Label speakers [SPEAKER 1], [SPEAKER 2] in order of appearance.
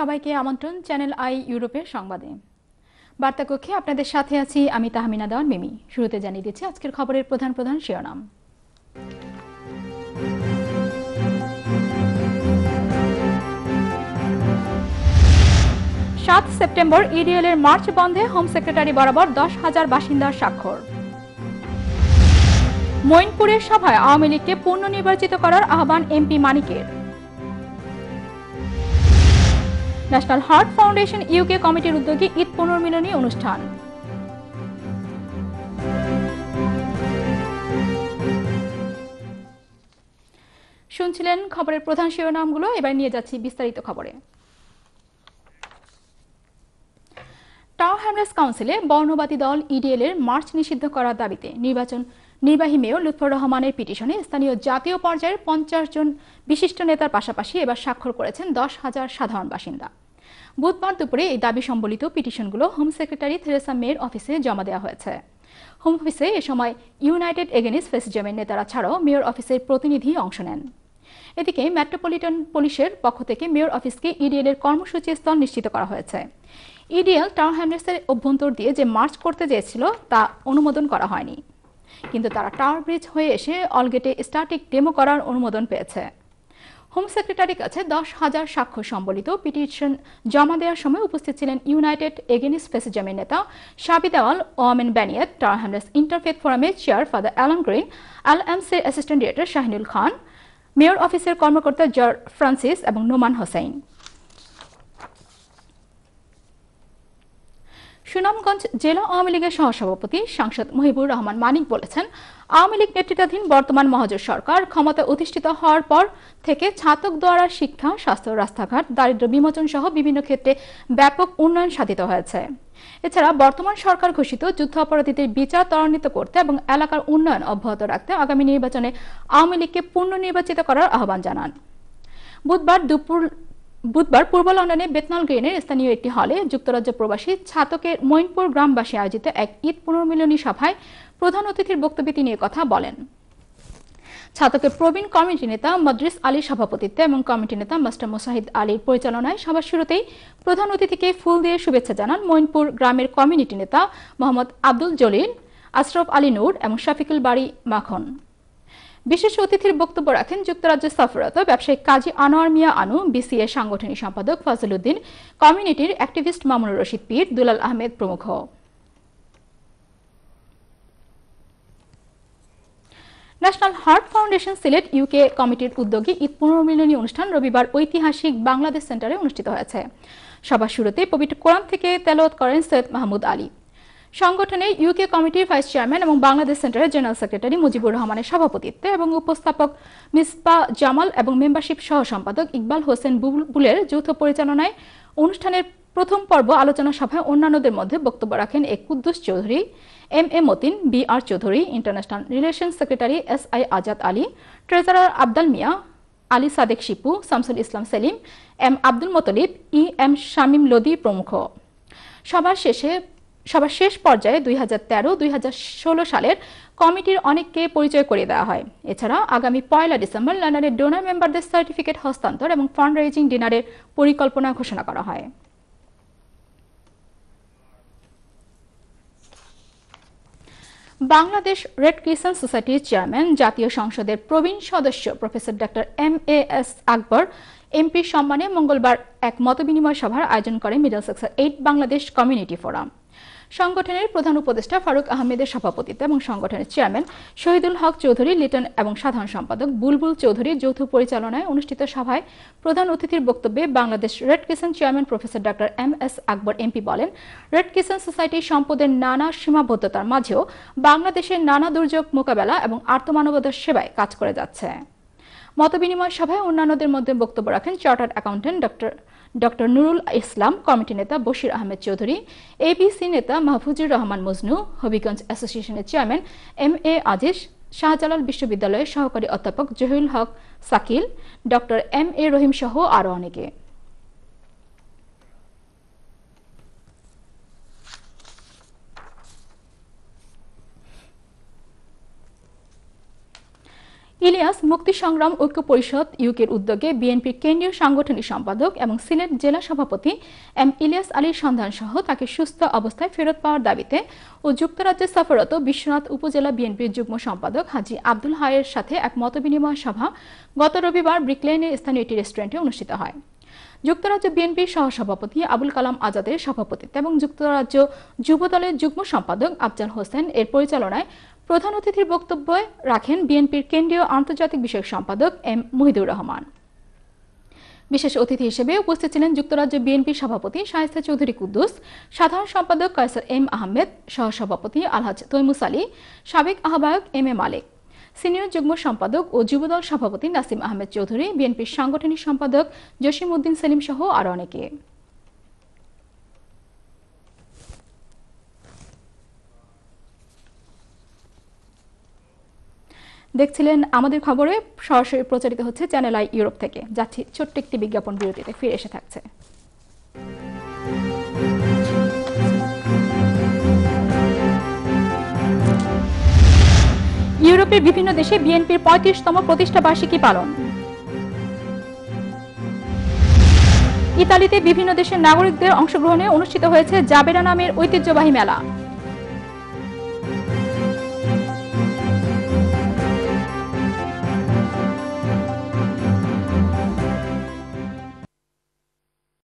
[SPEAKER 1] সবাইকে আমন্ত্রণ channel I ইউরোপের সংবাদে বার্তাকক্ষে আপনাদের সাথে আছি আমি তাহমিনা দেওয়ান মিমি শুরুতে জানিয়ে দিচ্ছি আজকের খবরের প্রধান প্রধান শিরোনাম সাত সেপ্টেম্বর ইডিএল এর মার্চ বন্ধে হোম সেক্রেটারি বরাবর দশ হাজার বাসিন্দার স্বাক্ষর মৈনপুরের সভায় আওয়ামী লীগকে পুনর্নির্বাচিত করার আহ্বান এমপি মানিকের ন্যাশনাল হার্ট ফাউন্ডেশন ইউকে কমিটির উদ্যোগে ঈদ পুনর্মিলনী অনুষ্ঠান শুনছিলেন খবরের প্রধান শিরোনামগুলো এবার নিয়ে যাচ্ছি বিস্তারিত খবরে টাও হ্যামলেস কাউন্সিলে বর্ণবাদী দল ইডিএল এর মার্চ নিষিদ্ধ করার দাবিতে নির্বাচন নির্বাহী মেয়র লুৎফর রহমানের পিটিশনে স্থানীয় জাতীয় পর্যায়ের পঞ্চাশ জন বিশিষ্ট নেতার পাশাপাশি এবার স্বাক্ষর করেছেন দশ হাজার সাধারণ বাসিন্দা বুধবার দুপুরে এই দাবি সম্বলিত পিটিশনগুলো হোম সেক্রেটারি থেরেসা মেয়ের অফিসে জমা দেওয়া হয়েছে হোম অফিসে এ সময় ইউনাইটেড এগেনিস্ট ফেসিজমের নেতারা ছাড়াও মেয়র অফিসের প্রতিনিধি অংশ নেন এদিকে মেট্রোপলিটন পুলিশের পক্ষ থেকে মেয়র অফিসকে ইডিএল এর কর্মসূচির স্থল নিশ্চিত করা হয়েছে ইডিএল টাউন হ্যামলেটসের অভ্যন্তর দিয়ে যে মার্চ করতে চেয়েছিল তা অনুমোদন করা হয়নি কিন্তু তারা টাওয়ার ব্রিজ হয়ে এসে অলগেটে স্ট্যাটিক ডেমো করার অনুমোদন পেয়েছে হোম সেক্রেটারির কাছে দশ হাজার সাক্ষ্য সম্বলিত পিটিশন জমা দেওয়ার সময় উপস্থিত ছিলেন ইউনাইটেড এগেনিস ফেসিজমের নেতা আল ওয়ামেন ব্যানিয়ত টার হ্যামলেস ইন্টারফেথ ফোরামের chair father Alan Green L এমসির assistant director Shahinul Khan mayor অফিসের কর্মকর্তা জর ফ্রান্সিস এবং নোমান হোসেন সুনামগঞ্জ জেলা আওয়ামী লীগের সহসভাপতি সাংসদ মহিবুর রহমান মানিক বলেছেন আওয়ামী লীগ নেতৃত্বাধীন বর্তমান মহাজোট সরকার ক্ষমতা অধিষ্ঠিত হওয়ার পর থেকে ছাতক দ্বারা শিক্ষা স্বাস্থ্য রাস্তাঘাট দারিদ্র বিমোচন সহ বিভিন্ন ক্ষেত্রে ব্যাপক উন্নয়ন সাধিত হয়েছে এছাড়া বর্তমান সরকার ঘোষিত যুদ্ধ অপরাধীদের বিচার ত্বরান্বিত করতে এবং এলাকার উন্নয়ন অব্যাহত রাখতে আগামী নির্বাচনে আওয়ামী লীগকে পুনর্নির্বাচিত করার আহ্বান জানান বুধবার দুপুর বুধবার পূর্ব লন্ডনে বেতনাল গ্রেনের স্থানীয় একটি হলে যুক্তরাজ্য প্রবাসী ছাতকের মৈনপুর গ্রামবাসী আয়োজিত এক ঈদ পুনর্মিলনী সভায় প্রধান অতিথির বক্তব্যে তিনি কথা বলেন ছাতকের প্রবীণ কমিটি নেতা মদ্রিস আলীর সভাপতিত্বে এবং কমিটি নেতা মাস্টার মোসাহিদ আলীর পরিচালনায় সবার শুরুতেই প্রধান অতিথিকে ফুল দিয়ে শুভেচ্ছা জানান মৈনপুর গ্রামের কমিউনিটি নেতা মোহাম্মদ আব্দুল জলিল আশরফ আলী নূর এবং শফিকুল বাড়ি মাখন বিশেষ অতিথির বক্তব্য রাখেন যুক্তরাজ্য সফররত ব্যবসায়িক কাজী আনোয়ার মিয়া আনু বিসিএ সাংগঠনিক সম্পাদক ফজল উদ্দিন কমিউনিটির অ্যাক্টিভিস্ট মামুনুর রশিদ পীর দুলাল আহমেদ প্রমুখ national heart foundation Sylhet UK কমিটির উদ্যোগে ঈদ পুনর্মিলনী অনুষ্ঠান রবিবার ঐতিহাসিক বাংলাদেশ সেন্টারে অনুষ্ঠিত হয়েছে সবার শুরুতে পবিত্র কোরআন থেকে তেলত করেন সৈয়দ মাহমুদ আলী সংগঠনে ইউকে কমিটির ভাইস চেয়ারম্যান এবং বাংলাদেশ সেন্টারের জেনারেল সেক্রেটারি মুজিবুর রহমানের সভাপতিত্বে এবং উপস্থাপক মিসপা জামাল এবং মেম্বারশিপ সহ সম্পাদক ইকবাল হোসেন বুলবুলের যৌথ পরিচালনায় অনুষ্ঠানের প্রথম পর্ব আলোচনা সভায় অন্যান্যদের মধ্যে বক্তব্য রাখেন A Quddus Chowdhury M A Matin B R Chowdhury international relation secretary S I Azad Ali treasurer Abdal Mia Ali Sadek Shipu Shamsul Islam Selim M Abdul Motlib E M Shamim Lodi প্রমুখ সবার শেষে সবার শেষ পর্যায়ে দুই হাজার তেরো দুই হাজার ষোলো সালের কমিটির অনেককে পরিচয় করে দেওয়া হয় এছাড়াও আগামী পয়লা ডিসেম্বর লন্ডনের ডোনার মেম্বারদের সার্টিফিকেট হস্তান্তর এবং ফান্ড রেজিং ডিনারের পরিকল্পনা ঘোষণা করা হয় বাংলাদেশ রেড ক্রিসেন্ট সোসাইটির চেয়ারম্যান জাতীয় সংসদের প্রবীণ সদস্য professor doctor M A S Akbar এমপির সম্মানে মঙ্গলবার এক মতবিনিময় সভার আয়োজন করে Middlesex eight Bangladesh community forum সংগঠনের প্রধান উপদেষ্টা ফারুক আহমেদের সভাপতিত্বে এবং সংগঠনের চেয়ারম্যান শহীদুল হক চৌধুরী লিটন এবং সাধারণ সম্পাদক বুলবুল চৌধুরীর যৌথ পরিচালনায় অনুষ্ঠিত সভায় প্রধান অতিথির বক্তব্যে Bangladesh red crescent chairman professor doctor M S Akbar MP বলেন রেড ক্রিসেন্ট সোসাইটির সম্পদের নানা সীমাবদ্ধতার মাঝেও বাংলাদেশের নানা দুর্যোগ মোকাবেলা এবং আর্থমানবতার সেবায় কাজ করে যাচ্ছে মতবিনিময় সভায় অন্যান্যদের মধ্যে বক্তব্য রাখেন chartered accountant doctor doctor Nurul Islam committee নেতা বশির আহমেদ চৌধুরী এবিসি নেতা মাহফুজুর রহমান মজনু হবিগঞ্জ অ্যাসোসিয়েশনের chairman M A Aziz Shahjalal বিশ্ববিদ্যালয়ের সহকারী অধ্যাপক Zahiul Haque Shakil doctor M A Rahim সহ আরও অনেকে ইলিয়াস মুক্তি সংগ্রাম ঐক্য পরিষদ ইউকের উদ্যোগে বিএনপির কেন্দ্রীয় সাংগঠনিক সম্পাদক এবং সিলেট জেলা সভাপতি এম ইলিয়াস আলীর সন্ধান সহ তাকে সুস্থ অবস্থায় ফেরত পাওয়ার দাবিতে ও যুক্তরাজ্যে সফররত বিশ্বনাথ উপজেলা বিএনপির যুগ্ম সম্পাদক হাজি আব্দুল হায়ের সাথে এক মতবিনিময় সভা গত রবিবার ব্রিকলেনে স্থানীয় একটি রেস্টুরেন্টে অনুষ্ঠিত হয় যুক্তরাজ্য বিএনপির সহসভাপতি আবুল কালাম আজাদের সভাপতিত্ব এবং যুক্তরাজ্য যুব দলের যুগ্ম সম্পাদক আফজাল হোসেন এর পরিচালনায় প্রধান অতিথির বক্তব্য রাখেন বিএনপির কেন্দ্রীয় আন্তর্জাতিক বিষয়ক সম্পাদক এম মহিদুর রহমান বিশেষ অতিথি হিসেবে উপস্থিত ছিলেন যুক্তরাজ্য বিএনপির সভাপতি শায়েস্তা চৌধুরী কুদ্দুস সাধারণ সম্পাদক কয়সার এম আহমেদ সহসভাপতি আলহাজ তৈমুস আলী সাবেক আহ্বায়ক এম এ মালিক সিনিয়র যুগ্ম সম্পাদক ও যুবদল সভাপতি নাসিম আহমেদ চৌধুরী বিএনপির সাংগঠনিক সম্পাদক জসিম উদ্দিন সেলিম সহ আরও অনেকে দেখছিলেন আমাদের খবরে সরাসরি প্রচারিত হচ্ছে চ্যানেল আই ইউরোপ থেকে যাচ্ছি ছোট্ট একটি বিজ্ঞাপন বিরতিতে ফিরে এসে থাকছে ইউরোপের বিভিন্ন দেশে বিএনপির পঁয়ত্রিশতম প্রতিষ্ঠা বার্ষিকী পালন ইতালিতে বিভিন্ন দেশের নাগরিকদের অংশগ্রহণে অনুষ্ঠিত হয়েছে জাবেরা নামের ঐতিহ্যবাহী মেলা